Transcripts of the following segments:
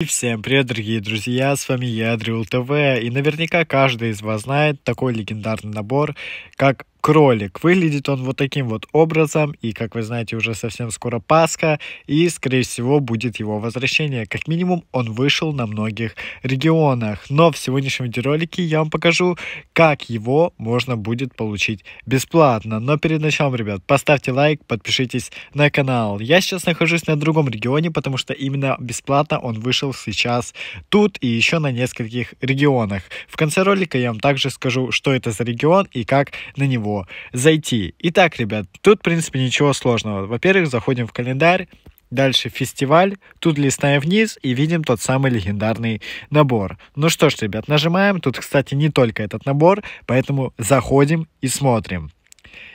И всем привет, дорогие друзья, с вами я, Дрил ТВ, и наверняка каждый из вас знает такой легендарный набор, как кролик. Выглядит он вот таким вот образом, и, как вы знаете, уже совсем скоро Пасха, и, скорее всего, будет его возвращение. Как минимум, он вышел на многих регионах. Но в сегодняшнем видеоролике я вам покажу, как его можно будет получить бесплатно. Но перед началом, ребят, поставьте лайк, подпишитесь на канал. Я сейчас нахожусь на другом регионе, потому что именно бесплатно он вышел сейчас тут и еще на нескольких регионах. В конце ролика я вам также скажу, что это за регион и как на него него зайти. Итак, ребят, тут, в принципе, ничего сложного. Во-первых, заходим в календарь, Дальше фестиваль, тут листаем вниз и видим тот самый легендарный набор. Ну что ж, ребят, нажимаем. Тут, кстати, не только этот набор, поэтому заходим и смотрим.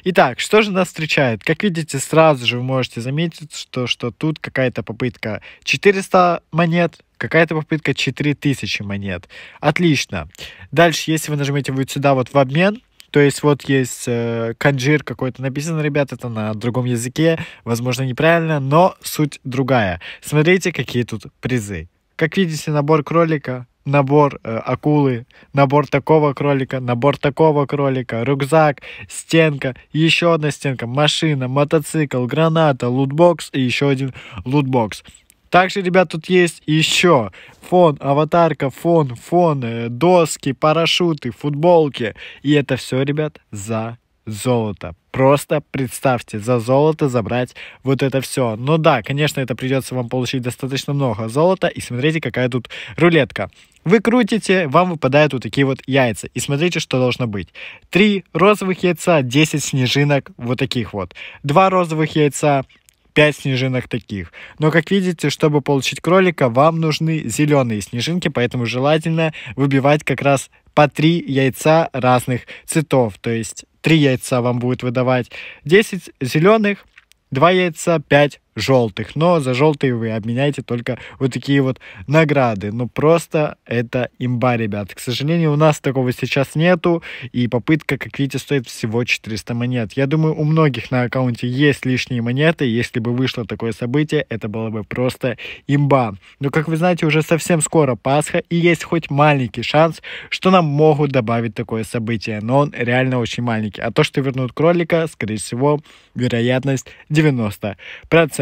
Итак, что же нас встречает? Как видите, сразу же вы можете заметить, что, что тут какая-то попытка 400 монет, какая-то попытка 4000 монет. Отлично. Дальше, если вы нажмете вот сюда вот в обмен, то есть вот есть э, канджир какой-то написан, ребят, это на другом языке, возможно, неправильно, но суть другая. Смотрите, какие тут призы. Как видите, набор кролика, набор э, акулы, набор такого кролика, набор такого кролика, рюкзак, стенка, еще одна стенка, машина, мотоцикл, граната, лутбокс и еще один лутбокс. Также, ребят, тут есть еще фон, аватарка, фон, фон, э, доски, парашюты, футболки. И это все, ребят, за золото. Просто представьте, за золото забрать вот это все. Ну да, конечно, это придется вам получить достаточно много золота. И смотрите, какая тут рулетка. Вы крутите, вам выпадают вот такие вот яйца. И смотрите, что должно быть. Три розовых яйца, 10 снежинок вот таких вот. Два розовых яйца, 5 снежинок таких. Но, как видите, чтобы получить кролика, вам нужны зеленые снежинки, поэтому желательно выбивать как раз по 3 яйца разных цветов. То есть 3 яйца вам будет выдавать 10 зеленых, 2 яйца, 5 желтых, но за желтые вы обменяете только вот такие вот награды. Ну, просто это имба, ребят. К сожалению, у нас такого сейчас нету, и попытка, как видите, стоит всего 400 монет. Я думаю, у многих на аккаунте есть лишние монеты, если бы вышло такое событие, это было бы просто имба. Но, как вы знаете, уже совсем скоро Пасха, и есть хоть маленький шанс, что нам могут добавить такое событие, но он реально очень маленький. А то, что вернут кролика, скорее всего, вероятность 90%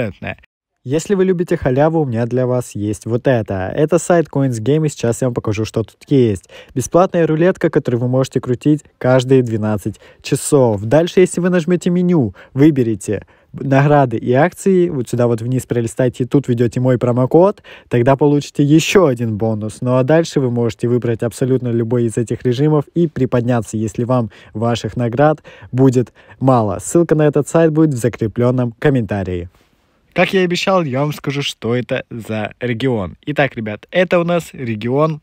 стопроцентная. Если вы любите халяву, у меня для вас есть вот это. Это сайт Coins Game, и сейчас я вам покажу, что тут есть. Бесплатная рулетка, которую вы можете крутить каждые 12 часов. Дальше, если вы нажмете меню, выберите награды и акции, вот сюда вот вниз пролистайте, тут введете мой промокод, тогда получите еще один бонус. Ну а дальше вы можете выбрать абсолютно любой из этих режимов и приподняться, если вам ваших наград будет мало. Ссылка на этот сайт будет в закрепленном комментарии. Как я и обещал, я вам скажу, что это за регион. Итак, ребят, это у нас регион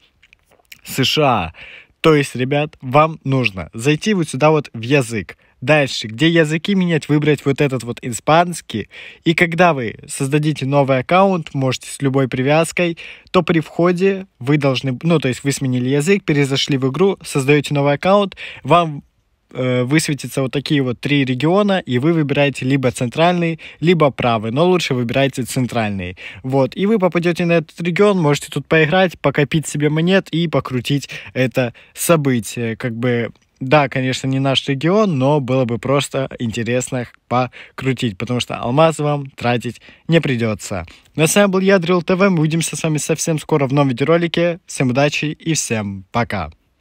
США. То есть, ребят, вам нужно зайти вот сюда вот в язык. Дальше, где языки менять, выбрать вот этот вот испанский. И когда вы создадите новый аккаунт, можете с любой привязкой, то при входе вы должны, ну то есть вы сменили язык, перезашли в игру, создаете новый аккаунт, вам Э, высветятся вот такие вот три региона, и вы выбираете либо центральный, либо правый, но лучше выбирайте центральный. Вот, и вы попадете на этот регион, можете тут поиграть, покопить себе монет и покрутить это событие. Как бы, да, конечно, не наш регион, но было бы просто интересно покрутить, потому что алмаз вам тратить не придется. На с был я, Дрил ТВ, мы увидимся с вами совсем скоро в новом видеоролике. Всем удачи и всем пока!